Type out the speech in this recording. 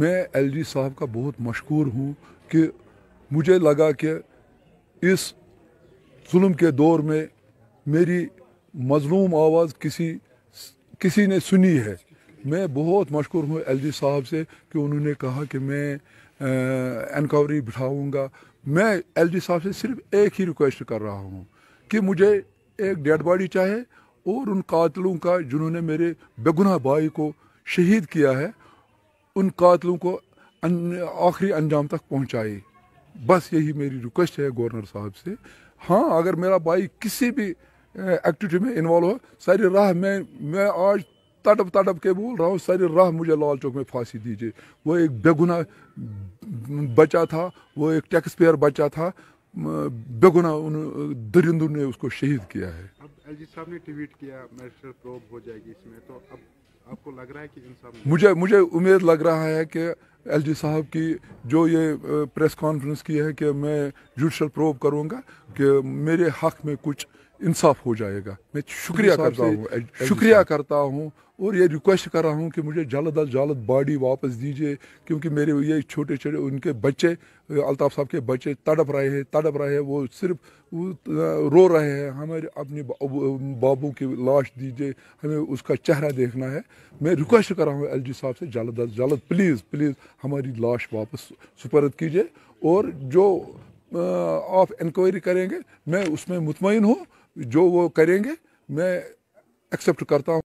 मैं एलजी साहब का बहुत मशहूर हूँ कि मुझे लगा कि इस जुल्म के दौर में मेरी मजलूम आवाज़ किसी किसी ने सुनी है मैं बहुत मशहूर हूँ एलजी साहब से कि उन्होंने कहा कि मैं इंक्वायरी बिठाऊँगा मैं एलजी साहब से सिर्फ एक ही रिक्वेस्ट कर रहा हूँ कि मुझे एक डेड बॉडी चाहे और उन कातलों का जिन्होंने मेरे बेगुनाह भाई को शहीद किया है उन कातलों को आखिरी अंजाम तक पहुँचाए बस यही मेरी रिक्वेस्ट है गवर्नर साहब से हाँ अगर मेरा भाई किसी भी एक्टिविटी में इन्वॉल्व हो सारी राह में मैं आज तड़प तड़प के बोल रहा हूँ सारी राह मुझे लाल चौक में फांसी दीजिए वो एक बेगुना बचा था वो एक टैक्स पेयर बचा था बेगुना उन दरिंदों ने उसको शहीद किया है एलजी साहब ने ट्वीट किया प्रोब हो जाएगी इसमें तो अब आपको लग रहा है कि मुझे मुझे उम्मीद लग रहा है कि एलजी साहब की जो ये प्रेस कॉन्फ्रेंस की है कि मैं जुडिशल प्रोव करूँगा कि मेरे हक में कुछ इंसाफ हो जाएगा मैं शुक्रिया करता हूँ शुक्रिया करता हूँ और ये रिक्वेस्ट कर रहा हूँ कि मुझे जल्द अज जल्द बॉडी वापस दीजिए क्योंकि मेरे ये छोटे छोटे उनके बच्चे अल्ताफ़ साहब के बच्चे तड़प रहे हैं तड़प रहे हैं वो सिर्फ रो रहे हैं हमारे अपने बाबू की लाश दीजिए हमें उसका चेहरा देखना है मैं रिक्वेस्ट कर रहा हूँ एल साहब से जल्द अज जल्द प्लीज़ प्लीज़ हमारी लाश वापस सुपरद कीजिए और जो आप इंक्वायरी करेंगे मैं उसमें मुतमिन हूँ जो वो करेंगे मैं एक्सेप्ट करता हूँ